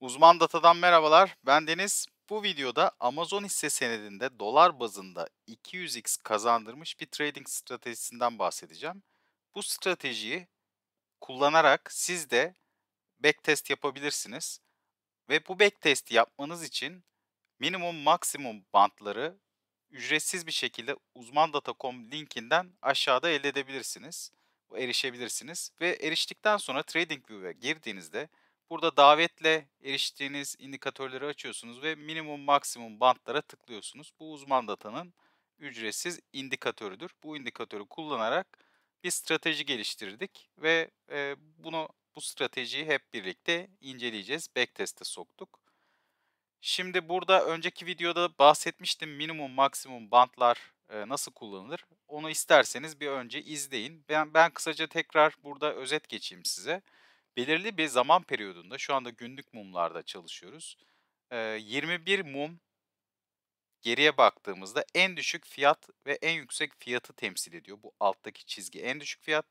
Uzman Data'dan merhabalar. Ben Deniz. Bu videoda Amazon hisse senedinde dolar bazında 200x kazandırmış bir trading stratejisinden bahsedeceğim. Bu stratejiyi kullanarak siz de backtest yapabilirsiniz. Ve bu backtest yapmanız için minimum maksimum bantları ücretsiz bir şekilde uzmandata.com linkinden aşağıda elde edebilirsiniz. Erişebilirsiniz ve eriştikten sonra TradingView'e girdiğinizde Burada davetle eriştiğiniz indikatörleri açıyorsunuz ve minimum maksimum bantlara tıklıyorsunuz. Bu uzman datanın ücretsiz indikatörüdür. Bu indikatörü kullanarak bir strateji geliştirdik ve e, bunu bu stratejiyi hep birlikte inceleyeceğiz. Backtest'e soktuk. Şimdi burada önceki videoda bahsetmiştim minimum maksimum bantlar e, nasıl kullanılır. Onu isterseniz bir önce izleyin. Ben, ben kısaca tekrar burada özet geçeyim size belirli bir zaman periyodunda şu anda günlük mumlarda çalışıyoruz. 21 mum geriye baktığımızda en düşük fiyat ve en yüksek fiyatı temsil ediyor. Bu alttaki çizgi en düşük fiyat,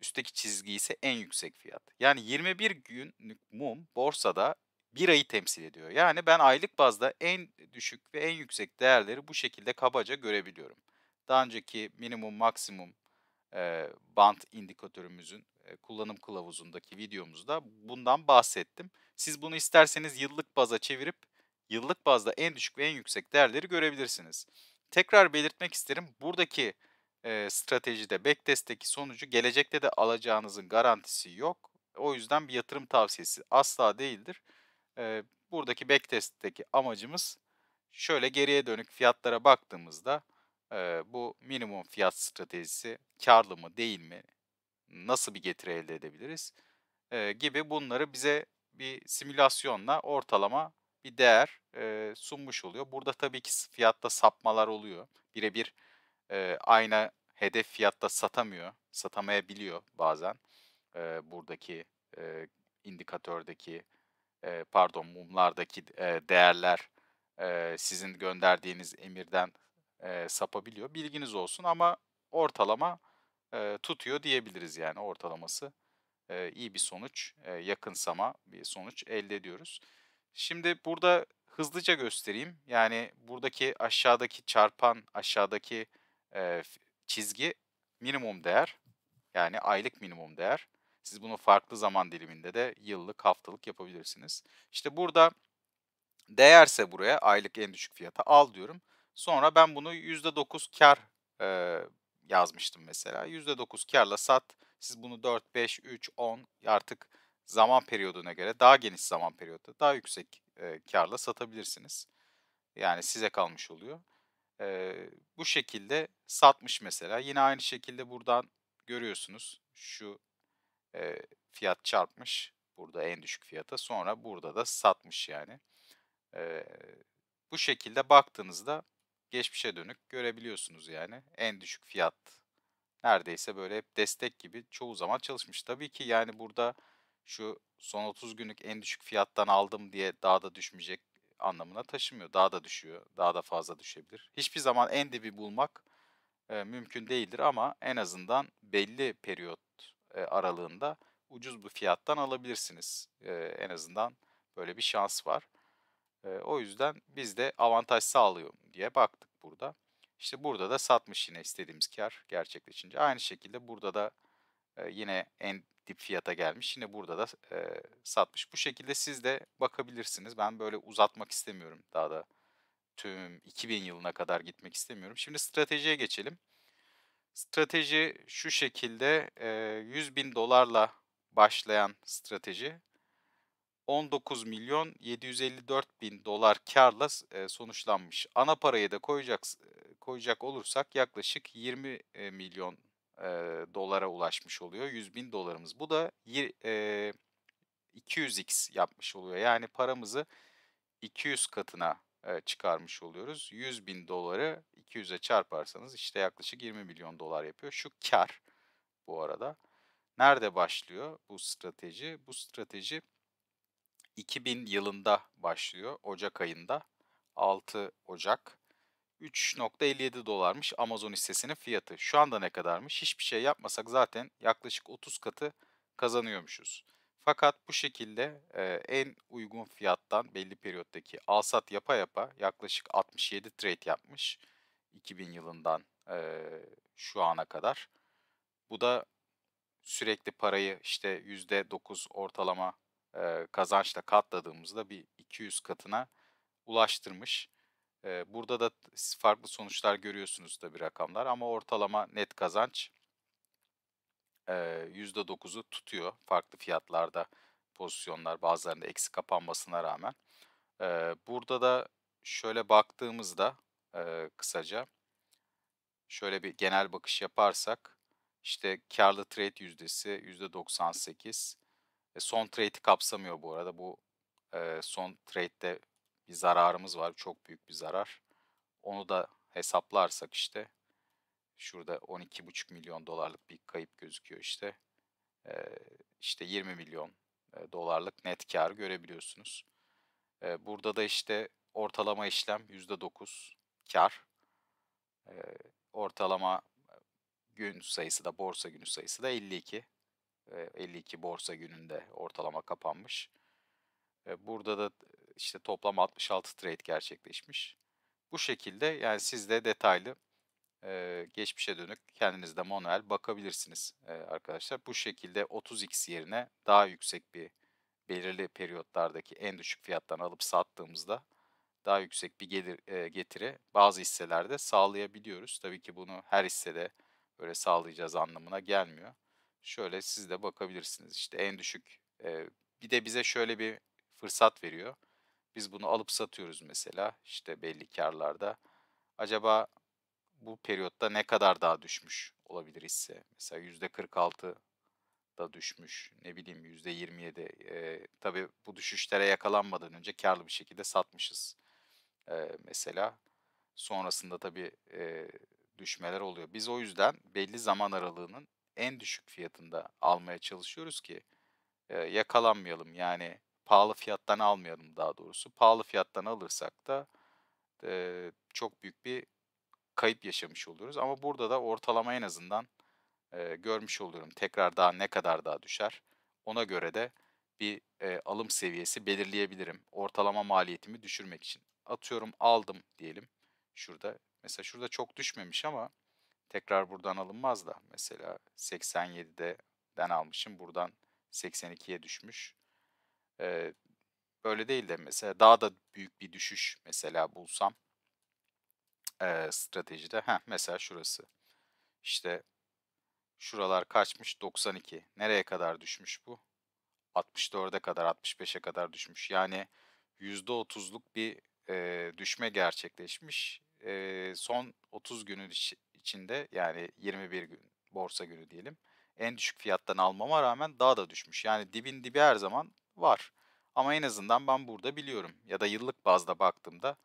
üstteki çizgi ise en yüksek fiyat. Yani 21 günlük mum borsada bir ayı temsil ediyor. Yani ben aylık bazda en düşük ve en yüksek değerleri bu şekilde kabaca görebiliyorum. Daha önceki minimum maksimum e, bant indikatörümüzün e, kullanım kılavuzundaki videomuzda bundan bahsettim. Siz bunu isterseniz yıllık baza çevirip yıllık bazda en düşük ve en yüksek değerleri görebilirsiniz. Tekrar belirtmek isterim buradaki e, stratejide backtest'teki sonucu gelecekte de alacağınızın garantisi yok. O yüzden bir yatırım tavsiyesi asla değildir. E, buradaki backtest'teki amacımız şöyle geriye dönük fiyatlara baktığımızda e, bu minimum fiyat stratejisi karlı mı değil mi? Nasıl bir getiri elde edebiliriz? E, gibi bunları bize bir simülasyonla ortalama bir değer e, sunmuş oluyor. Burada tabii ki fiyatta sapmalar oluyor. Birebir e, aynı hedef fiyatta satamıyor, satamayabiliyor bazen e, buradaki e, indikatördeki e, pardon mumlardaki e, değerler e, sizin gönderdiğiniz emirden e, sapabiliyor. Bilginiz olsun ama ortalama e, tutuyor diyebiliriz yani ortalaması e, iyi bir sonuç, e, yakınsama bir sonuç elde ediyoruz. Şimdi burada hızlıca göstereyim. Yani buradaki aşağıdaki çarpan, aşağıdaki e, çizgi minimum değer. Yani aylık minimum değer. Siz bunu farklı zaman diliminde de yıllık, haftalık yapabilirsiniz. İşte burada değerse buraya aylık en düşük fiyata al diyorum. Sonra ben bunu %9 kar e, yazmıştım mesela. %9 karla sat. Siz bunu 4, 5, 3, 10 artık zaman periyoduna göre daha geniş zaman periyotta daha yüksek e, karla satabilirsiniz. Yani size kalmış oluyor. E, bu şekilde satmış mesela. Yine aynı şekilde buradan görüyorsunuz şu e, fiyat çarpmış. Burada en düşük fiyata sonra burada da satmış yani. E, bu şekilde baktığınızda geçmişe dönük görebiliyorsunuz yani. En düşük fiyat neredeyse böyle hep destek gibi çoğu zaman çalışmış. Tabii ki yani burada şu son 30 günlük en düşük fiyattan aldım diye daha da düşmeyecek anlamına taşımıyor. Daha da düşüyor, daha da fazla düşebilir. Hiçbir zaman en dibi bulmak e, mümkün değildir ama en azından belli periyot e, aralığında ucuz bu fiyattan alabilirsiniz. E, en azından böyle bir şans var. E, o yüzden biz de avantaj sağlıyor diye baktık burada. İşte burada da satmış yine istediğimiz kar gerçekleşince. Aynı şekilde burada da e, yine en dip fiyata gelmiş. Yine burada da e, satmış. Bu şekilde siz de bakabilirsiniz. Ben böyle uzatmak istemiyorum. Daha da tüm 2000 yılına kadar gitmek istemiyorum. Şimdi stratejiye geçelim. Strateji şu şekilde 100 e, bin dolarla başlayan strateji 19 milyon 754 bin dolar karla sonuçlanmış. Ana parayı da koyacak koyacak olursak yaklaşık 20 milyon dolara ulaşmış oluyor. 100 bin dolarımız. Bu da 200x yapmış oluyor. Yani paramızı 200 katına çıkarmış oluyoruz. 100 bin doları 200'e çarparsanız işte yaklaşık 20 milyon dolar yapıyor. Şu kar bu arada. Nerede başlıyor bu strateji? Bu strateji 2000 yılında başlıyor Ocak ayında. 6 Ocak 3.57 dolarmış Amazon hissesinin fiyatı. Şu anda ne kadarmış? Hiçbir şey yapmasak zaten yaklaşık 30 katı kazanıyormuşuz. Fakat bu şekilde e, en uygun fiyattan belli periyottaki alsat yapa yapa yaklaşık 67 trade yapmış 2000 yılından e, şu ana kadar. Bu da sürekli parayı işte %9 ortalama kazançla katladığımızda bir 200 katına ulaştırmış. burada da farklı sonuçlar görüyorsunuz tabii rakamlar ama ortalama net kazanç e, %9'u tutuyor farklı fiyatlarda pozisyonlar bazılarında eksi kapanmasına rağmen. burada da şöyle baktığımızda kısaca şöyle bir genel bakış yaparsak işte karlı trade yüzdesi %98, e, son trade'i kapsamıyor bu arada. Bu e, son trade'de bir zararımız var. Çok büyük bir zarar. Onu da hesaplarsak işte şurada 12,5 milyon dolarlık bir kayıp gözüküyor işte. E, işte 20 milyon dolarlık net kar görebiliyorsunuz. E, burada da işte ortalama işlem %9 kar. E, ortalama gün sayısı da borsa günü sayısı da 52. 52 borsa gününde ortalama kapanmış. Burada da işte toplam 66 trade gerçekleşmiş. Bu şekilde yani siz de detaylı geçmişe dönük kendinizde manuel bakabilirsiniz arkadaşlar. Bu şekilde 30x yerine daha yüksek bir belirli periyotlardaki en düşük fiyattan alıp sattığımızda daha yüksek bir gelir getiri bazı hisselerde sağlayabiliyoruz. Tabii ki bunu her hissede böyle sağlayacağız anlamına gelmiyor şöyle siz de bakabilirsiniz. işte en düşük. E, bir de bize şöyle bir fırsat veriyor. Biz bunu alıp satıyoruz mesela işte belli karlarda. Acaba bu periyotta ne kadar daha düşmüş olabilir hisse? Mesela yüzde %46 da düşmüş. Ne bileyim yüzde %27. E, tabii bu düşüşlere yakalanmadan önce karlı bir şekilde satmışız. E, mesela sonrasında tabii e, düşmeler oluyor. Biz o yüzden belli zaman aralığının en düşük fiyatında almaya çalışıyoruz ki e, yakalanmayalım. Yani pahalı fiyattan almayalım daha doğrusu. Pahalı fiyattan alırsak da e, çok büyük bir kayıp yaşamış oluyoruz. Ama burada da ortalama en azından e, görmüş oluyorum. Tekrar daha ne kadar daha düşer ona göre de bir e, alım seviyesi belirleyebilirim. Ortalama maliyetimi düşürmek için. Atıyorum aldım diyelim şurada. Mesela şurada çok düşmemiş ama tekrar buradan alınmaz da mesela 87'de 87'den almışım buradan 82'ye düşmüş. Ee, böyle değil de mesela daha da büyük bir düşüş mesela bulsam e, stratejide. Heh, mesela şurası işte şuralar kaçmış 92 nereye kadar düşmüş bu? 64'e kadar 65'e kadar düşmüş yani %30'luk bir e, düşme gerçekleşmiş. E, son 30 günün içinde yani 21 gün borsa günü diyelim. En düşük fiyattan almama rağmen daha da düşmüş. Yani dibin dibi her zaman var. Ama en azından ben burada biliyorum. Ya da yıllık bazda baktığımda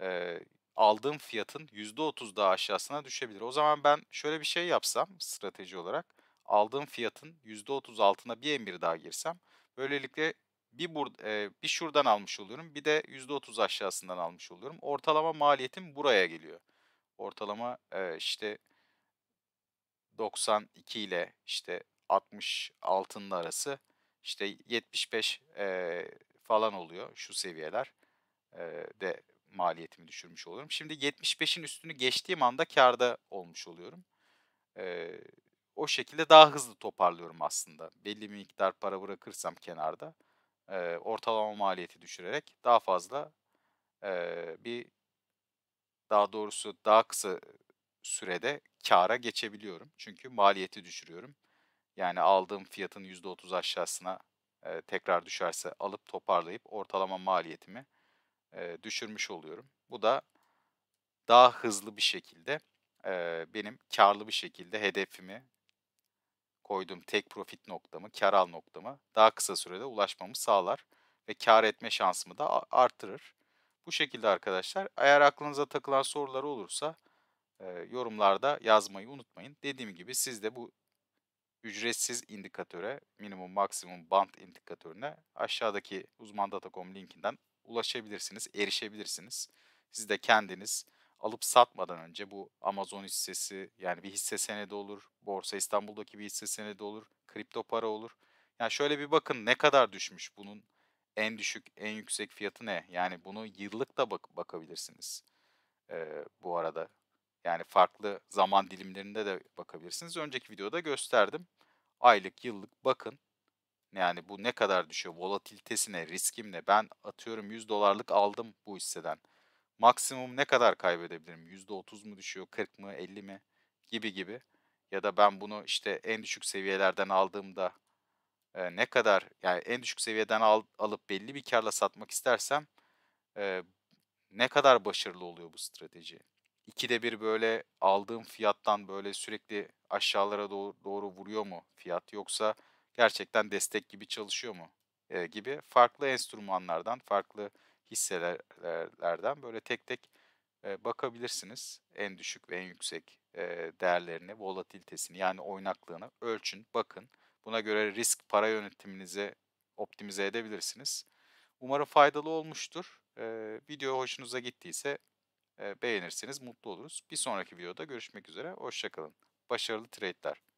e, aldığım fiyatın %30 daha aşağısına düşebilir. O zaman ben şöyle bir şey yapsam strateji olarak aldığım fiyatın %30 altına bir emir daha girsem böylelikle bir bur e, bir şuradan almış oluyorum bir de %30 aşağısından almış oluyorum. Ortalama maliyetim buraya geliyor ortalama e, işte 92 ile işte 60 altının arası işte 75 e, falan oluyor şu seviyeler e, de maliyetimi düşürmüş oluyorum. Şimdi 75'in üstünü geçtiğim anda karda olmuş oluyorum. E, o şekilde daha hızlı toparlıyorum aslında. Belli bir miktar para bırakırsam kenarda e, ortalama maliyeti düşürerek daha fazla e, bir daha doğrusu daha kısa sürede kâra geçebiliyorum. Çünkü maliyeti düşürüyorum. Yani aldığım fiyatın %30 aşağısına tekrar düşerse alıp toparlayıp ortalama maliyetimi düşürmüş oluyorum. Bu da daha hızlı bir şekilde benim karlı bir şekilde hedefimi koyduğum tek profit noktamı, kar al noktamı daha kısa sürede ulaşmamı sağlar ve kar etme şansımı da artırır. Bu şekilde arkadaşlar. Eğer aklınıza takılan sorular olursa e, yorumlarda yazmayı unutmayın. Dediğim gibi siz de bu ücretsiz indikatöre, minimum maksimum band indikatörüne aşağıdaki uzmandata.com linkinden ulaşabilirsiniz, erişebilirsiniz. Siz de kendiniz alıp satmadan önce bu Amazon hissesi yani bir hisse senedi olur, Borsa İstanbul'daki bir hisse senedi olur, kripto para olur. Yani şöyle bir bakın ne kadar düşmüş bunun en düşük, en yüksek fiyatı ne? Yani bunu yıllık da bak bakabilirsiniz e, bu arada. Yani farklı zaman dilimlerinde de bakabilirsiniz. Önceki videoda gösterdim. Aylık, yıllık bakın. Yani bu ne kadar düşüyor? Volatilitesi ne? riskim ne? Ben atıyorum 100 dolarlık aldım bu hisseden. Maksimum ne kadar kaybedebilirim? %30 mu düşüyor, 40 mı, 50 mi gibi gibi. Ya da ben bunu işte en düşük seviyelerden aldığımda e, ne kadar yani en düşük seviyeden al, alıp belli bir karla satmak istersem e, ne kadar başarılı oluyor bu strateji? İkide bir böyle aldığım fiyattan böyle sürekli aşağılara doğru, doğru vuruyor mu fiyat yoksa gerçekten destek gibi çalışıyor mu e, gibi farklı enstrümanlardan, farklı hisselerden böyle tek tek e, bakabilirsiniz. En düşük ve en yüksek e, değerlerini, volatilitesini yani oynaklığını ölçün, bakın. Buna göre risk para yönetiminizi optimize edebilirsiniz. Umarım faydalı olmuştur. Ee, video hoşunuza gittiyse e, beğenirseniz mutlu oluruz. Bir sonraki videoda görüşmek üzere. Hoşçakalın. Başarılı trade'ler.